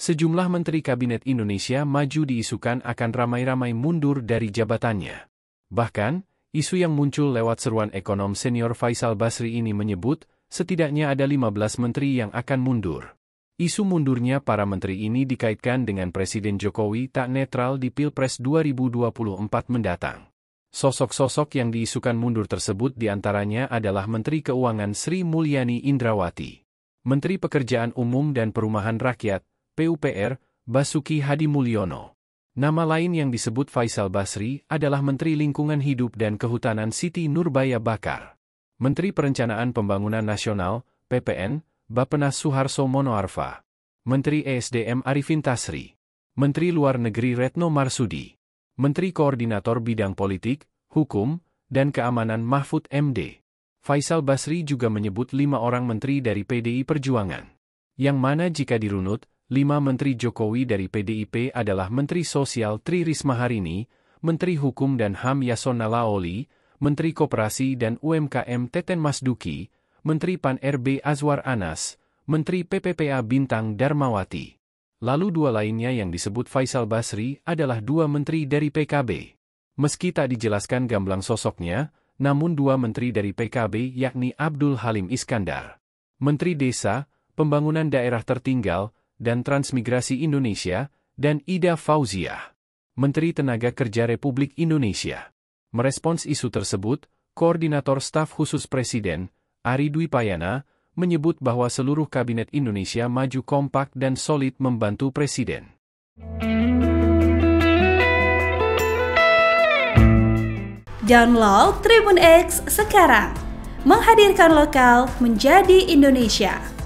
sejumlah menteri Kabinet Indonesia Maju diisukan akan ramai-ramai mundur dari jabatannya. Bahkan, isu yang muncul lewat seruan ekonom senior Faisal Basri ini menyebut, setidaknya ada 15 menteri yang akan mundur. Isu mundurnya para menteri ini dikaitkan dengan Presiden Jokowi tak netral di Pilpres 2024 mendatang. Sosok-sosok yang diisukan mundur tersebut diantaranya adalah Menteri Keuangan Sri Mulyani Indrawati, Menteri Pekerjaan Umum dan Perumahan Rakyat PUPR, Basuki Hadi Mulyono. Nama lain yang disebut Faisal Basri adalah Menteri Lingkungan Hidup dan Kehutanan Siti Nurbaya Bakar. Menteri Perencanaan Pembangunan Nasional, PPN, Bapenas Suharso Monoarfa. Menteri ESDM Arifin Tasri. Menteri Luar Negeri Retno Marsudi. Menteri Koordinator Bidang Politik, Hukum, dan Keamanan Mahfud MD. Faisal Basri juga menyebut lima orang menteri dari PDI Perjuangan. Yang mana jika dirunut, lima Menteri Jokowi dari PDIP adalah Menteri Sosial Tri Risma Harini, Menteri Hukum dan HAM Yasona Laoli, Menteri Koperasi dan UMKM Teten Masduki, Menteri PAN RB Azwar Anas, Menteri PPPA Bintang Darmawati. Lalu dua lainnya yang disebut Faisal Basri adalah dua menteri dari PKB. Meski tak dijelaskan gamblang sosoknya, namun dua menteri dari PKB yakni Abdul Halim Iskandar. Menteri Desa, Pembangunan Daerah Tertinggal, dan Transmigrasi Indonesia, dan Ida Fauzia, Menteri Tenaga Kerja Republik Indonesia. Merespons isu tersebut, Koordinator Staf Khusus Presiden, Ari Dwi Payana, menyebut bahwa seluruh Kabinet Indonesia maju kompak dan solid membantu Presiden. Download Tribun X sekarang, menghadirkan lokal menjadi Indonesia.